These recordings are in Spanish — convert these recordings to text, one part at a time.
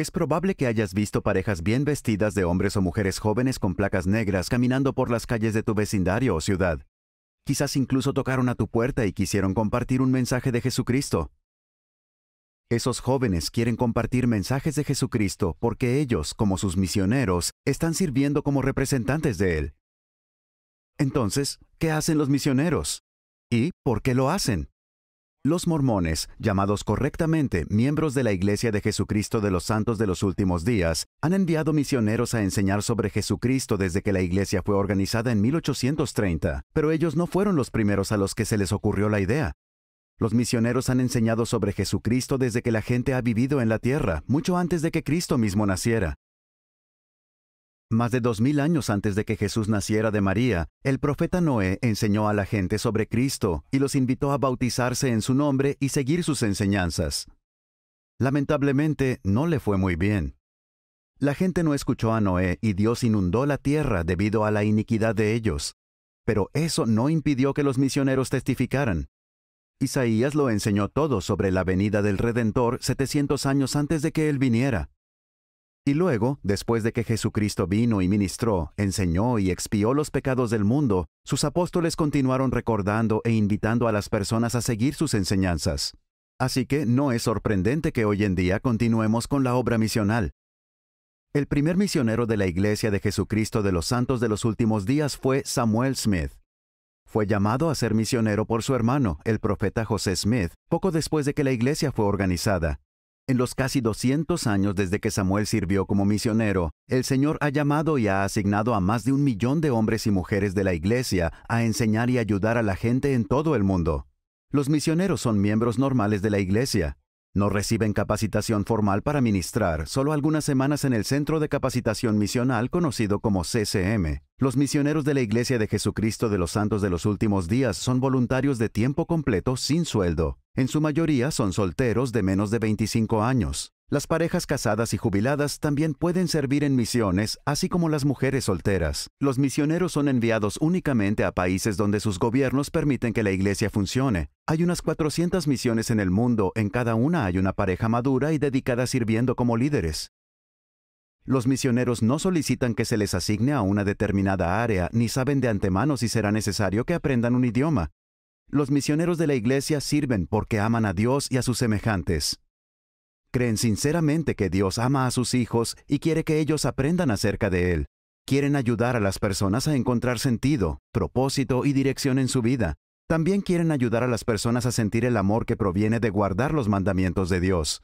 Es probable que hayas visto parejas bien vestidas de hombres o mujeres jóvenes con placas negras caminando por las calles de tu vecindario o ciudad. Quizás incluso tocaron a tu puerta y quisieron compartir un mensaje de Jesucristo. Esos jóvenes quieren compartir mensajes de Jesucristo porque ellos, como sus misioneros, están sirviendo como representantes de Él. Entonces, ¿qué hacen los misioneros? ¿Y por qué lo hacen? Los mormones, llamados correctamente miembros de la Iglesia de Jesucristo de los Santos de los Últimos Días, han enviado misioneros a enseñar sobre Jesucristo desde que la Iglesia fue organizada en 1830, pero ellos no fueron los primeros a los que se les ocurrió la idea. Los misioneros han enseñado sobre Jesucristo desde que la gente ha vivido en la tierra, mucho antes de que Cristo mismo naciera. Más de dos mil años antes de que Jesús naciera de María, el profeta Noé enseñó a la gente sobre Cristo y los invitó a bautizarse en su nombre y seguir sus enseñanzas. Lamentablemente, no le fue muy bien. La gente no escuchó a Noé y Dios inundó la tierra debido a la iniquidad de ellos. Pero eso no impidió que los misioneros testificaran. Isaías lo enseñó todo sobre la venida del Redentor 700 años antes de que él viniera. Y luego, después de que Jesucristo vino y ministró, enseñó y expió los pecados del mundo, sus apóstoles continuaron recordando e invitando a las personas a seguir sus enseñanzas. Así que no es sorprendente que hoy en día continuemos con la obra misional. El primer misionero de la Iglesia de Jesucristo de los Santos de los Últimos Días fue Samuel Smith. Fue llamado a ser misionero por su hermano, el profeta José Smith, poco después de que la iglesia fue organizada, en los casi 200 años desde que Samuel sirvió como misionero, el Señor ha llamado y ha asignado a más de un millón de hombres y mujeres de la Iglesia a enseñar y ayudar a la gente en todo el mundo. Los misioneros son miembros normales de la Iglesia. No reciben capacitación formal para ministrar, solo algunas semanas en el Centro de Capacitación Misional conocido como CCM. Los misioneros de la Iglesia de Jesucristo de los Santos de los Últimos Días son voluntarios de tiempo completo sin sueldo. En su mayoría son solteros de menos de 25 años. Las parejas casadas y jubiladas también pueden servir en misiones, así como las mujeres solteras. Los misioneros son enviados únicamente a países donde sus gobiernos permiten que la iglesia funcione. Hay unas 400 misiones en el mundo, en cada una hay una pareja madura y dedicada sirviendo como líderes. Los misioneros no solicitan que se les asigne a una determinada área, ni saben de antemano si será necesario que aprendan un idioma. Los misioneros de la iglesia sirven porque aman a Dios y a sus semejantes. Creen sinceramente que Dios ama a sus hijos y quiere que ellos aprendan acerca de Él. Quieren ayudar a las personas a encontrar sentido, propósito y dirección en su vida. También quieren ayudar a las personas a sentir el amor que proviene de guardar los mandamientos de Dios.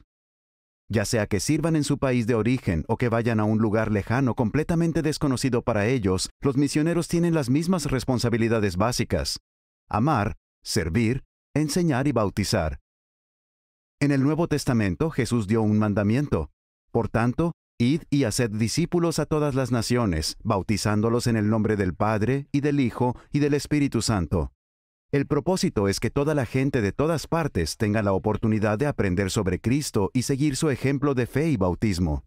Ya sea que sirvan en su país de origen o que vayan a un lugar lejano completamente desconocido para ellos, los misioneros tienen las mismas responsabilidades básicas. Amar, servir, enseñar y bautizar. En el Nuevo Testamento Jesús dio un mandamiento. Por tanto, id y haced discípulos a todas las naciones, bautizándolos en el nombre del Padre y del Hijo y del Espíritu Santo. El propósito es que toda la gente de todas partes tenga la oportunidad de aprender sobre Cristo y seguir su ejemplo de fe y bautismo.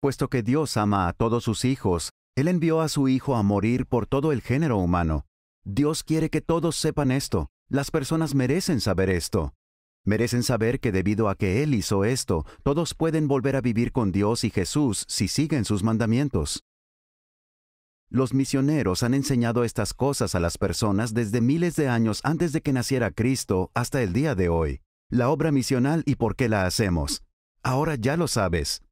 Puesto que Dios ama a todos sus hijos, Él envió a su Hijo a morir por todo el género humano. Dios quiere que todos sepan esto. Las personas merecen saber esto. Merecen saber que debido a que Él hizo esto, todos pueden volver a vivir con Dios y Jesús si siguen sus mandamientos. Los misioneros han enseñado estas cosas a las personas desde miles de años antes de que naciera Cristo hasta el día de hoy. La obra misional y por qué la hacemos. Ahora ya lo sabes.